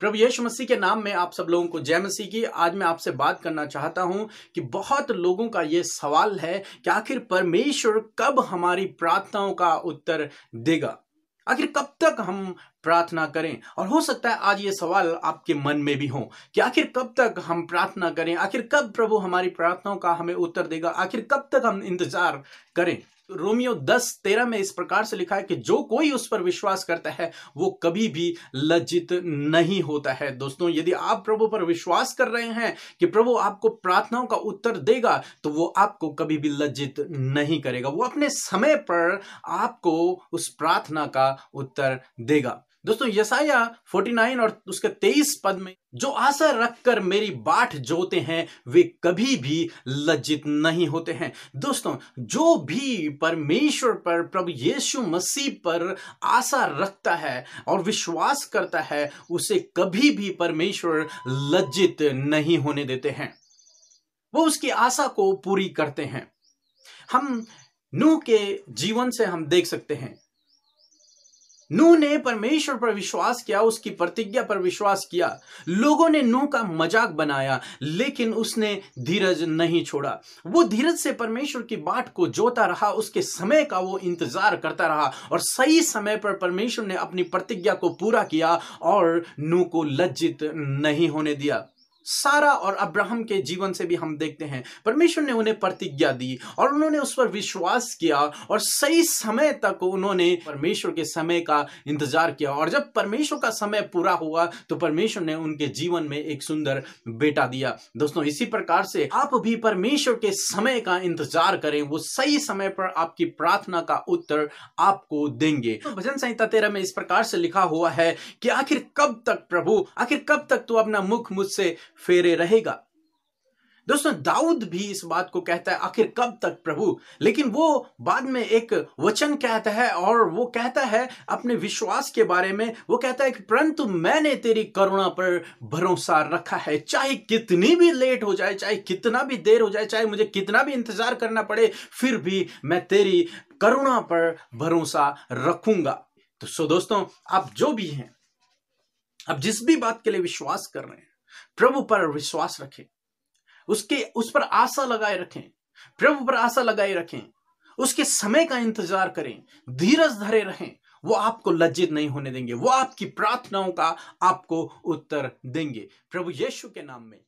प्रभु यीशु मसीह के नाम में आप सब लोगों को जय मसीह की आज मैं आपसे बात करना चाहता हूं कि बहुत लोगों का ये सवाल है कि आखिर परमेश्वर कब हमारी प्रार्थनाओं का उत्तर देगा आखिर कब तक हम प्रार्थना करें और हो सकता है आज ये सवाल आपके मन में भी हो कि आखिर कब तक हम प्रार्थना करें आखिर कब प्रभु हमारी प्रार्थनाओं का हमें उत्तर देगा आखिर कब तक हम इंतजार करें रोमियो दस तेरह में इस प्रकार से लिखा है कि जो कोई उस पर विश्वास करता है वो कभी भी लज्जित नहीं होता है दोस्तों यदि आप प्रभु पर विश्वास कर रहे हैं कि प्रभु आपको प्रार्थनाओं का उत्तर देगा तो वो आपको कभी भी लज्जित नहीं करेगा वो अपने समय पर आपको उस प्रार्थना का उत्तर देगा दोस्तों यसाया 49 और उसके 23 पद में जो आशा रखकर मेरी बाट जोते हैं वे कभी भी लज्जित नहीं होते हैं दोस्तों जो भी परमेश्वर पर प्रभु यीशु मसीह पर आशा रखता है और विश्वास करता है उसे कभी भी परमेश्वर लज्जित नहीं होने देते हैं वो उसकी आशा को पूरी करते हैं हम नूह के जीवन से हम देख सकते हैं नू ने परमेश्वर पर विश्वास किया उसकी प्रतिज्ञा पर विश्वास किया लोगों ने नू का मजाक बनाया लेकिन उसने धीरज नहीं छोड़ा वो धीरज से परमेश्वर की बाट को जोता रहा उसके समय का वो इंतजार करता रहा और सही समय पर परमेश्वर ने अपनी प्रतिज्ञा को पूरा किया और नू को लज्जित नहीं होने दिया सारा और अब्राहम के जीवन से भी हम देखते हैं परमेश्वर ने उन्हें प्रतिज्ञा दी और उन्होंने उस पर विश्वास किया और सही समय तक उन्होंने परमेश्वर के समय का इंतजार किया और जब परमेश्वर का समय पूरा हुआ तो परमेश्वर ने उनके जीवन में एक सुंदर बेटा दिया दोस्तों इसी प्रकार से आप भी परमेश्वर के समय का इंतजार करें वो सही समय पर आपकी प्रार्थना का उत्तर आपको देंगे तो भजन संहिता तेरह में इस प्रकार से लिखा हुआ है कि आखिर कब तक प्रभु आखिर कब तक तू अपना मुख मुझसे फेरे रहेगा दोस्तों दाऊद भी इस बात को कहता है आखिर कब तक प्रभु लेकिन वो बाद में एक वचन कहता है और वो कहता है अपने विश्वास के बारे में वो कहता है कि परंतु मैंने तेरी करुणा पर भरोसा रखा है चाहे कितनी भी लेट हो जाए चाहे कितना भी देर हो जाए चाहे मुझे कितना भी इंतजार करना पड़े फिर भी मैं तेरी करुणा पर भरोसा रखूंगा तो सो दोस्तों आप जो भी हैं आप जिस भी बात के लिए विश्वास कर रहे हैं प्रभु पर विश्वास रखें उसके उस पर आशा लगाए रखें प्रभु पर आशा लगाए रखें उसके समय का इंतजार करें धीरज धरे रहें वो आपको लज्जित नहीं होने देंगे वो आपकी प्रार्थनाओं का आपको उत्तर देंगे प्रभु यीशु के नाम में